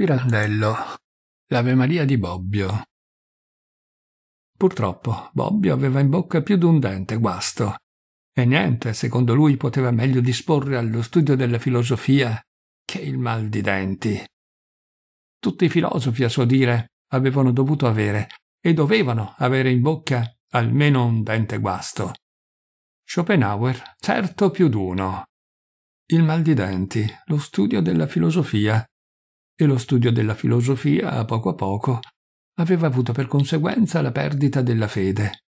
Pirandello, l'Ave Maria di Bobbio. Purtroppo Bobbio aveva in bocca più di un dente guasto, e niente, secondo lui, poteva meglio disporre allo studio della filosofia che il mal di denti. Tutti i filosofi, a suo dire, avevano dovuto avere e dovevano avere in bocca almeno un dente guasto. Schopenhauer, certo più d'uno. Il mal di denti, lo studio della filosofia, e lo studio della filosofia, a poco a poco, aveva avuto per conseguenza la perdita della fede.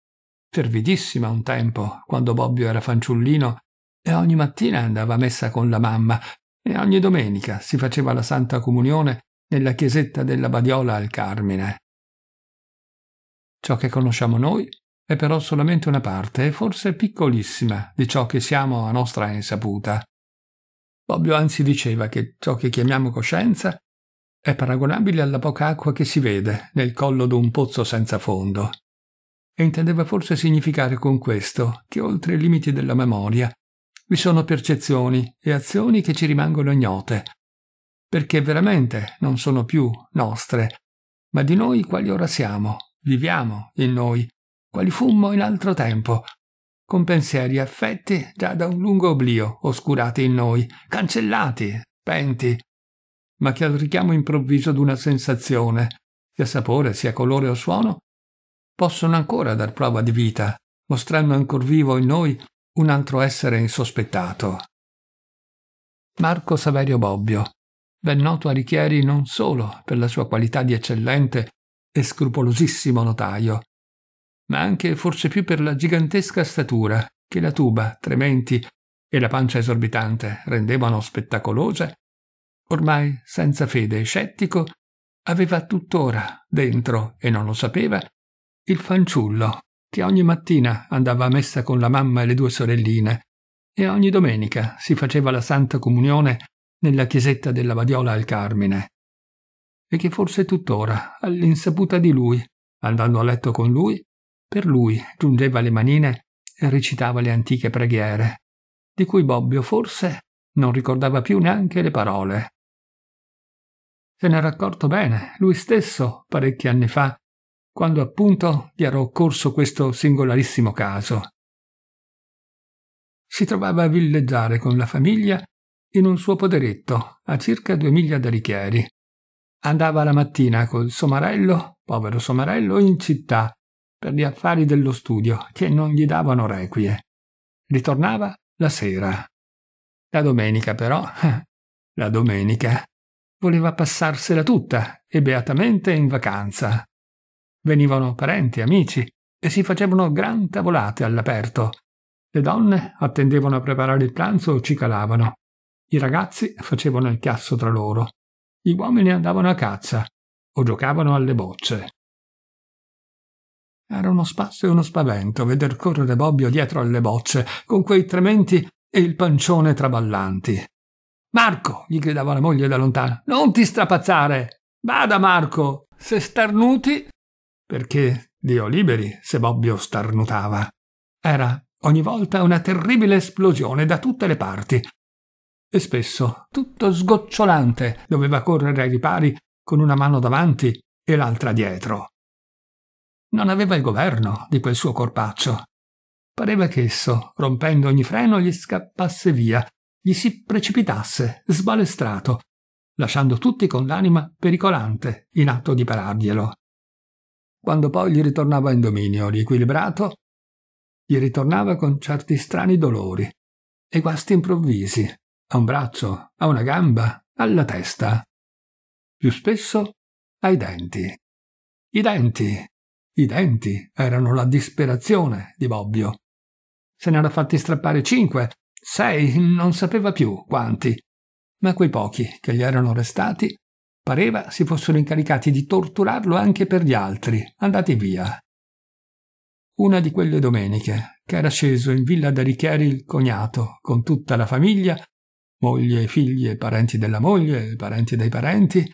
Fervidissima un tempo, quando Bobbio era fanciullino, e ogni mattina andava a messa con la mamma, e ogni domenica si faceva la Santa Comunione nella chiesetta della Badiola al Carmine. Ciò che conosciamo noi è però solamente una parte, e forse piccolissima, di ciò che siamo a nostra insaputa. Bobbio anzi diceva che ciò che chiamiamo coscienza è paragonabile alla poca acqua che si vede nel collo d'un pozzo senza fondo. E intendeva forse significare con questo che oltre i limiti della memoria vi sono percezioni e azioni che ci rimangono ignote, perché veramente non sono più nostre, ma di noi quali ora siamo, viviamo in noi, quali fummo in altro tempo, con pensieri affetti già da un lungo oblio, oscurati in noi, cancellati, penti, ma che al richiamo improvviso d'una sensazione, sia sapore, sia colore o suono, possono ancora dar prova di vita, mostrando ancor vivo in noi un altro essere insospettato. Marco Saverio Bobbio, ben noto a Richieri non solo per la sua qualità di eccellente e scrupolosissimo notaio, ma anche forse più per la gigantesca statura che la tuba, trementi, e la pancia esorbitante rendevano spettacolose ormai senza fede e scettico, aveva tuttora dentro, e non lo sapeva, il fanciullo che ogni mattina andava a messa con la mamma e le due sorelline e ogni domenica si faceva la Santa Comunione nella chiesetta della Badiola al Carmine e che forse tuttora, all'insaputa di lui, andando a letto con lui, per lui giungeva le manine e recitava le antiche preghiere, di cui Bobbio forse non ricordava più neanche le parole. Se n'era accorto bene lui stesso parecchi anni fa, quando appunto gli era occorso questo singolarissimo caso. Si trovava a villeggiare con la famiglia in un suo poderetto, a circa due miglia da Richieri. Andava la mattina col somarello, povero somarello, in città, per gli affari dello studio, che non gli davano requie. Ritornava la sera. La domenica però, la domenica, voleva passarsela tutta e beatamente in vacanza. Venivano parenti, amici e si facevano gran tavolate all'aperto. Le donne attendevano a preparare il pranzo o cicalavano. I ragazzi facevano il chiasso tra loro. Gli uomini andavano a caccia o giocavano alle bocce. Era uno spasso e uno spavento veder correre Bobbio dietro alle bocce, con quei trementi e il pancione traballanti. Marco, gli gridava la moglie da lontano, non ti strapazzare. Bada, Marco, se starnuti. Perché, Dio liberi, se Bobbio starnutava. Era ogni volta una terribile esplosione da tutte le parti. E spesso, tutto sgocciolante, doveva correre ai ripari con una mano davanti e l'altra dietro. Non aveva il governo di quel suo corpaccio. Pareva che esso, rompendo ogni freno, gli scappasse via gli si precipitasse, sbalestrato, lasciando tutti con l'anima pericolante in atto di pararglielo. Quando poi gli ritornava in dominio, riequilibrato, gli ritornava con certi strani dolori e guasti improvvisi, a un braccio, a una gamba, alla testa. Più spesso ai denti. I denti! I denti erano la disperazione di Bobbio. Se ne era fatti strappare cinque sei non sapeva più quanti, ma quei pochi che gli erano restati pareva si fossero incaricati di torturarlo anche per gli altri, andati via. Una di quelle domeniche, che era sceso in villa da Richieri il cognato, con tutta la famiglia, moglie, e figli e parenti della moglie, e parenti dei parenti,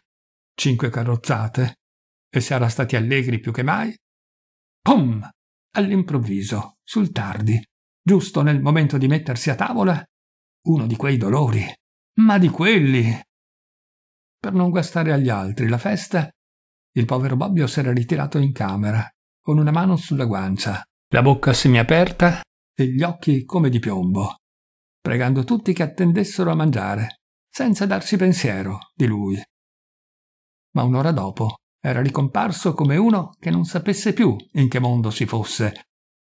cinque carrozzate, e si era stati allegri più che mai, pum! all'improvviso, sul tardi, giusto nel momento di mettersi a tavola, uno di quei dolori, ma di quelli. Per non guastare agli altri la festa, il povero Bobbio s'era ritirato in camera, con una mano sulla guancia, la bocca semiaperta e gli occhi come di piombo, pregando tutti che attendessero a mangiare, senza darsi pensiero di lui. Ma un'ora dopo era ricomparso come uno che non sapesse più in che mondo si fosse,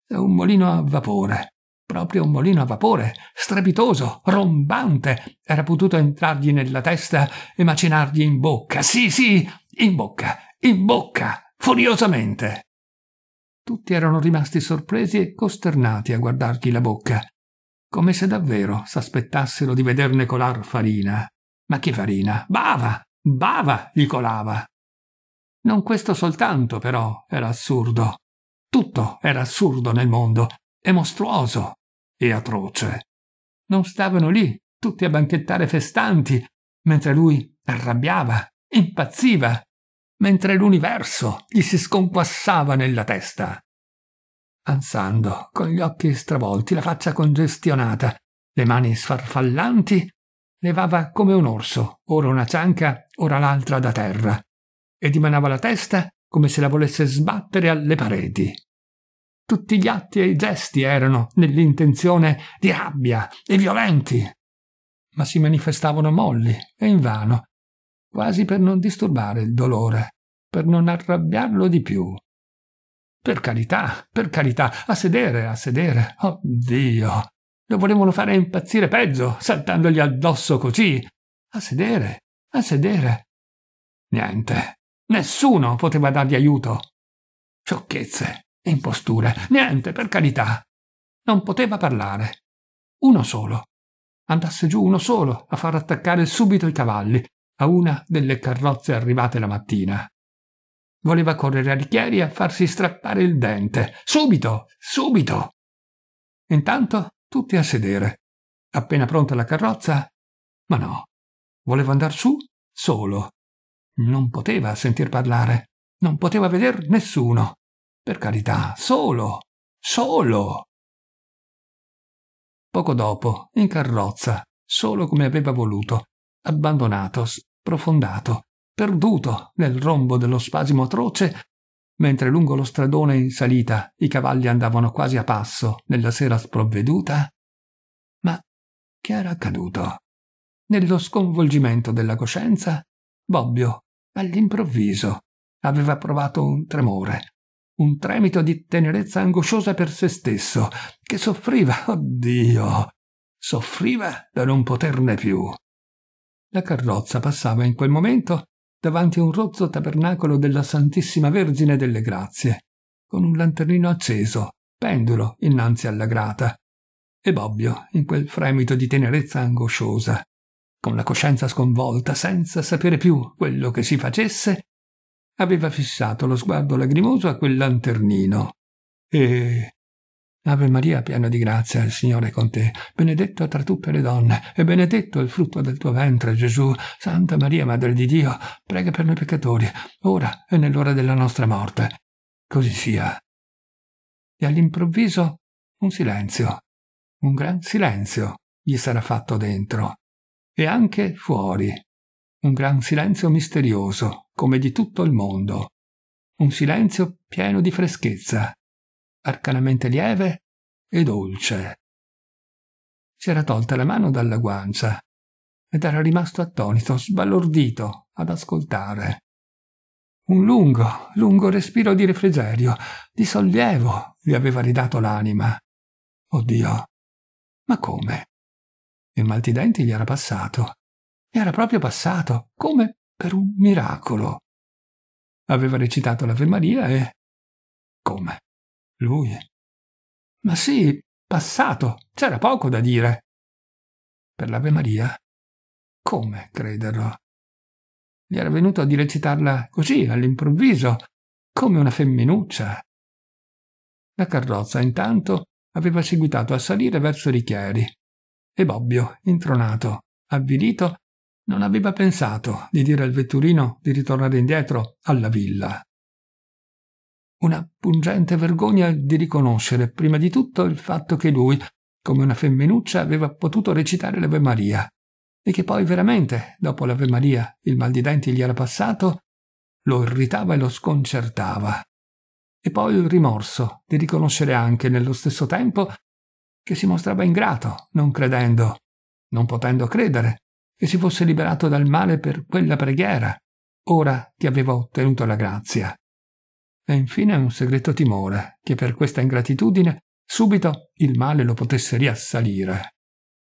se un molino a vapore, Proprio un molino a vapore, strepitoso, rombante, era potuto entrargli nella testa e macinargli in bocca, sì, sì, in bocca, in bocca, furiosamente. Tutti erano rimasti sorpresi e costernati a guardargli la bocca, come se davvero s'aspettassero di vederne colar farina. Ma che farina? Bava! Bava! gli colava. Non questo soltanto, però, era assurdo. Tutto era assurdo nel mondo, e mostruoso, e atroce. Non stavano lì, tutti a banchettare festanti, mentre lui arrabbiava, impazziva, mentre l'universo gli si sconquassava nella testa. Ansando, con gli occhi stravolti, la faccia congestionata, le mani sfarfallanti, levava come un orso, ora una cianca, ora l'altra da terra, e dimanava la testa come se la volesse sbattere alle pareti. Tutti gli atti e i gesti erano, nell'intenzione, di rabbia e violenti, ma si manifestavano molli e invano, quasi per non disturbare il dolore, per non arrabbiarlo di più. Per carità, per carità, a sedere, a sedere, oh Dio! Lo volevano fare impazzire peggio, saltandogli addosso così. A sedere, a sedere. Niente, nessuno poteva dargli aiuto. Sciocchezze, imposture, niente, per carità. Non poteva parlare. Uno solo. Andasse giù uno solo a far attaccare subito i cavalli a una delle carrozze arrivate la mattina. Voleva correre a Richieri a farsi strappare il dente. Subito, subito. Intanto tutti a sedere. Appena pronta la carrozza? Ma no. Voleva andar su solo. Non poteva sentir parlare. Non poteva veder nessuno. Per carità, solo, solo. Poco dopo, in carrozza, solo come aveva voluto, abbandonato, sprofondato, perduto nel rombo dello spasimo atroce, mentre lungo lo stradone in salita i cavalli andavano quasi a passo nella sera sprovveduta. Ma che era accaduto? Nello sconvolgimento della coscienza, Bobbio, all'improvviso, aveva provato un tremore, un tremito di tenerezza angosciosa per se stesso, che soffriva, oddio, soffriva da non poterne più. La carrozza passava in quel momento davanti a un rozzo tabernacolo della Santissima Vergine delle Grazie, con un lanternino acceso, pendulo innanzi alla grata, e Bobbio in quel fremito di tenerezza angosciosa, con la coscienza sconvolta, senza sapere più quello che si facesse aveva fissato lo sguardo lagrimoso a quel lanternino. E... Ave Maria, piena di grazia, il Signore è con te. Benedetta tra tutte le donne, e benedetto il frutto del tuo ventre, Gesù. Santa Maria, Madre di Dio, prega per noi peccatori, ora e nell'ora della nostra morte. Così sia. E all'improvviso un silenzio, un gran silenzio gli sarà fatto dentro, e anche fuori, un gran silenzio misterioso, come di tutto il mondo, un silenzio pieno di freschezza, arcanamente lieve e dolce. Si era tolta la mano dalla guancia ed era rimasto attonito, sbalordito, ad ascoltare. Un lungo, lungo respiro di refrigerio, di sollievo, gli aveva ridato l'anima. Oddio, ma come? Il mal di denti gli era passato era proprio passato, come per un miracolo. Aveva recitato l'Ave Maria e... Come? Lui? Ma sì, passato, c'era poco da dire. Per l'Ave Maria? Come crederlo? Gli era venuto di recitarla così, all'improvviso, come una femminuccia. La carrozza, intanto, aveva seguitato a salire verso Richieri e Bobbio, intronato, avvilito, non aveva pensato di dire al vetturino di ritornare indietro alla villa. Una pungente vergogna di riconoscere prima di tutto il fatto che lui, come una femminuccia, aveva potuto recitare l'Ave Maria e che poi veramente, dopo l'Ave Maria, il mal di denti gli era passato, lo irritava e lo sconcertava. E poi il rimorso di riconoscere anche nello stesso tempo che si mostrava ingrato, non credendo, non potendo credere e si fosse liberato dal male per quella preghiera, ora che aveva ottenuto la grazia. E infine un segreto timore, che per questa ingratitudine subito il male lo potesse riassalire.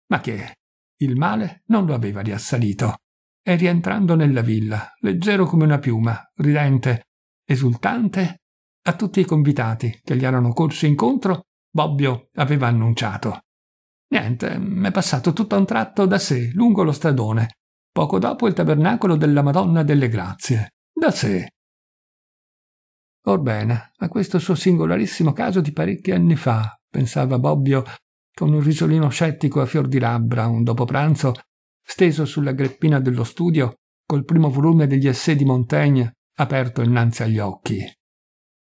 Ma che il male non lo aveva riassalito. E rientrando nella villa, leggero come una piuma, ridente, esultante, a tutti i convitati che gli erano corsi incontro, Bobbio aveva annunciato Niente, m'è mm, passato tutto a un tratto da sé, lungo lo stradone, poco dopo il tabernacolo della Madonna delle Grazie. Da sé. Orbene, a questo suo singolarissimo caso di parecchi anni fa, pensava Bobbio con un risolino scettico a fior di labbra, un dopopranzo, steso sulla greppina dello studio, col primo volume degli essè di Montaigne aperto innanzi agli occhi.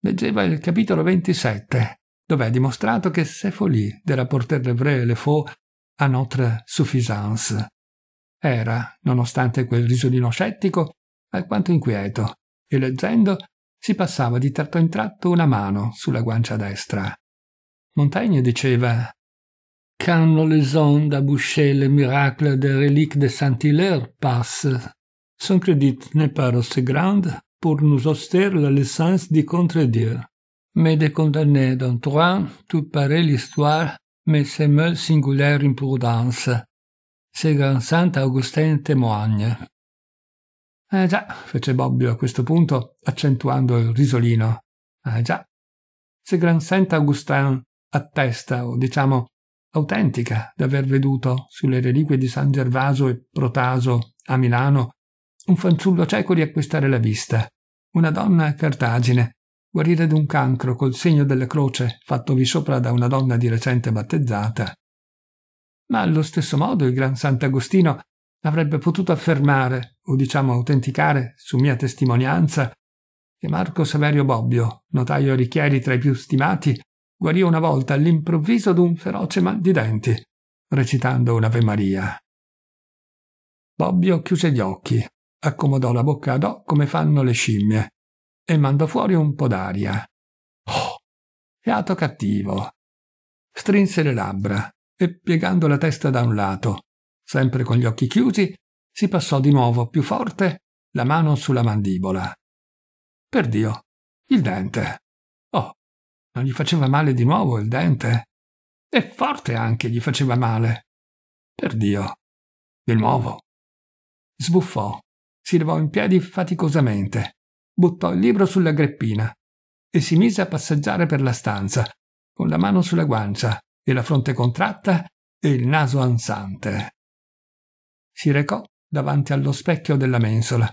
Leggeva il capitolo 27, dove è dimostrato che c'est folie de rapporter le vrai et le faux à notre suffisance. Era, nonostante quel risolino scettico, alquanto inquieto, e leggendo si passava di tratto in tratto una mano sulla guancia destra. Montaigne diceva Quand les d'a bouché le miracle des reliques de Saint-Hilaire passe, son crédit n'est pas assez grande pour nous oster la licence du contre mais de condamner dans tout pareil l'histoire, mais ses meule singulière imprudence. Se gran Sant'Augustin témoigne. Eh già, fece Bobbio a questo punto, accentuando il risolino. Eh già, se gran saint Augustin attesta, o diciamo autentica, d'aver veduto sulle reliquie di San Gervaso e Protaso a Milano un fanciullo cieco riacquistare la vista, una donna a Cartagine, Guarire d'un cancro col segno della croce fattovi sopra da una donna di recente battezzata. Ma allo stesso modo il gran Sant'Agostino avrebbe potuto affermare, o diciamo autenticare, su mia testimonianza, che Marco Saverio Bobbio, notaio Richieri tra i più stimati, guarì una volta all'improvviso d'un feroce mal di denti, recitando un'Ave Maria. Bobbio chiuse gli occhi, accomodò la bocca ad O come fanno le scimmie, e mandò fuori un po' d'aria. Oh! Fiato cattivo. Strinse le labbra e, piegando la testa da un lato, sempre con gli occhi chiusi, si passò di nuovo più forte la mano sulla mandibola. Perdio, il dente. Oh, non gli faceva male di nuovo il dente? E forte anche gli faceva male. Perdio, di nuovo. Sbuffò, si levò in piedi faticosamente buttò il libro sulla greppina e si mise a passeggiare per la stanza, con la mano sulla guancia e la fronte contratta e il naso ansante. Si recò davanti allo specchio della mensola,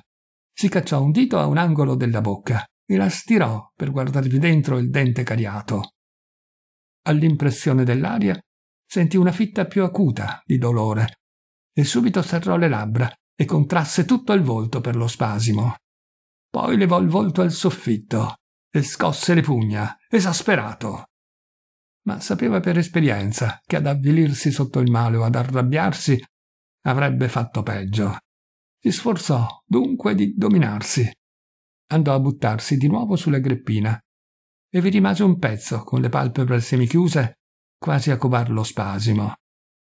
si cacciò un dito a un angolo della bocca e la stirò per guardarvi dentro il dente cariato. All'impressione dell'aria sentì una fitta più acuta di dolore e subito serrò le labbra e contrasse tutto il volto per lo spasimo. Poi levò il volto al soffitto e scosse le pugna, esasperato. Ma sapeva per esperienza che ad avvilirsi sotto il male o ad arrabbiarsi avrebbe fatto peggio. Si sforzò dunque di dominarsi. Andò a buttarsi di nuovo sulla greppina e vi rimase un pezzo con le palpebre semichiuse, quasi a covar lo spasimo.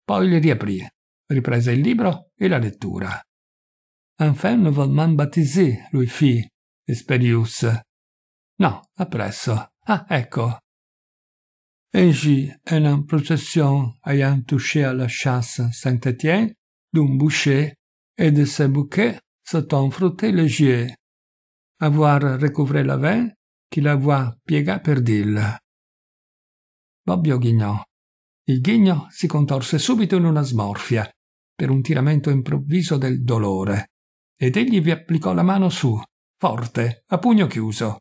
Poi le riaprì, riprese il libro e la lettura. Inferne val man baptisé, lui fi, esperius. No, appresso. Ah, ecco. Egi en en procession ayant touché à la chasse Saint-Étienne d'un boucher et de ses bouquets s'étant frotté léger, avoir recouvré la veine qui la voit piega per dil. Bobbio ghignò. Il ghigno si contorse subito in una smorfia, per un tiramento improvviso del dolore ed egli vi applicò la mano su, forte, a pugno chiuso.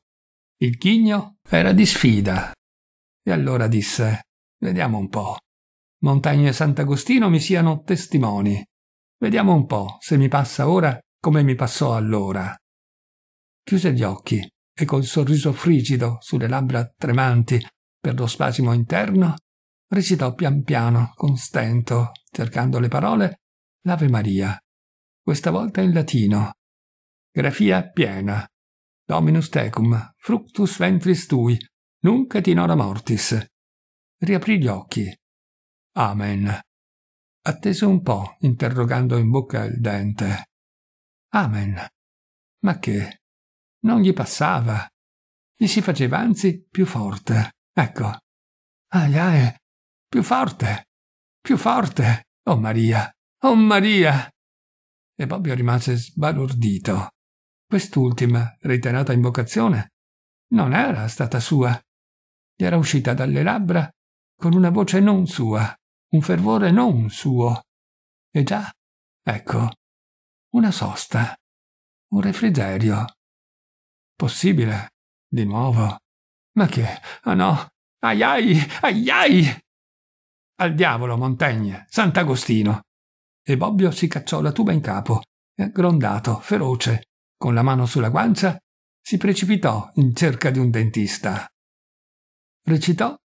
Il chigno era di sfida. E allora disse, vediamo un po'. Montagna e Sant'Agostino mi siano testimoni. Vediamo un po' se mi passa ora come mi passò allora. Chiuse gli occhi e col sorriso frigido sulle labbra tremanti per lo spasimo interno, recitò pian piano, con stento, cercando le parole, l'Ave Maria questa volta in latino. Grafia piena. Dominus tecum, fructus ventris tui, nunc et in mortis. Riaprì gli occhi. Amen. Attese un po', interrogando in bocca il dente. Amen. Ma che? Non gli passava. Gli si faceva anzi più forte. Ecco. Aiae. Più forte. Più forte. Oh Maria. Oh Maria e Bobbio rimase sbalordito. Quest'ultima, reiterata invocazione, non era stata sua. Gli era uscita dalle labbra con una voce non sua, un fervore non suo. E già, ecco, una sosta, un refrigerio. Possibile, di nuovo. Ma che? Ah oh no! Aiai! Aiai! Al diavolo, Montaigne! Sant'Agostino! e Bobbio si cacciò la tuba in capo, eh, grondato, feroce, con la mano sulla guancia, si precipitò in cerca di un dentista. Recitò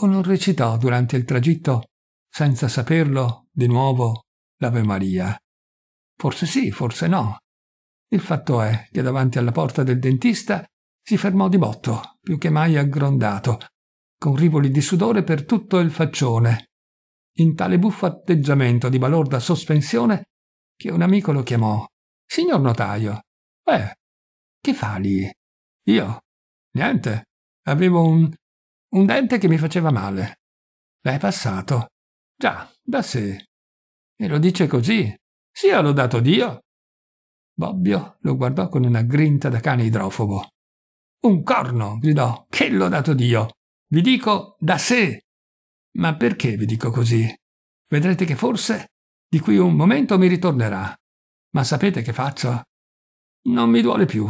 o non recitò durante il tragitto, senza saperlo, di nuovo l'Ave Maria. Forse sì, forse no. Il fatto è che davanti alla porta del dentista si fermò di botto, più che mai aggrondato, con rivoli di sudore per tutto il faccione, in tale buffo atteggiamento di balorda sospensione che un amico lo chiamò. Signor notaio, eh, che fa lì? Io? Niente. Avevo un... un dente che mi faceva male. L'hai passato? Già, da sé. E lo dice così. sia lodato Dio. Bobbio lo guardò con una grinta da cane idrofobo. Un corno, gridò. Che lodato Dio! Vi dico da sé! Ma perché vi dico così? Vedrete che forse di qui un momento mi ritornerà. Ma sapete che faccio? Non mi duole più,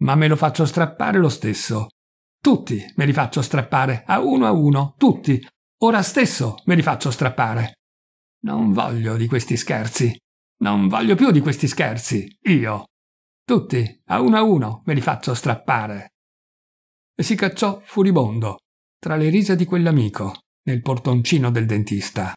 ma me lo faccio strappare lo stesso. Tutti me li faccio strappare, a uno a uno, tutti. Ora stesso me li faccio strappare. Non voglio di questi scherzi. Non voglio più di questi scherzi, io. Tutti, a uno a uno, me li faccio strappare. E si cacciò furibondo, tra le risa di quell'amico nel portoncino del dentista.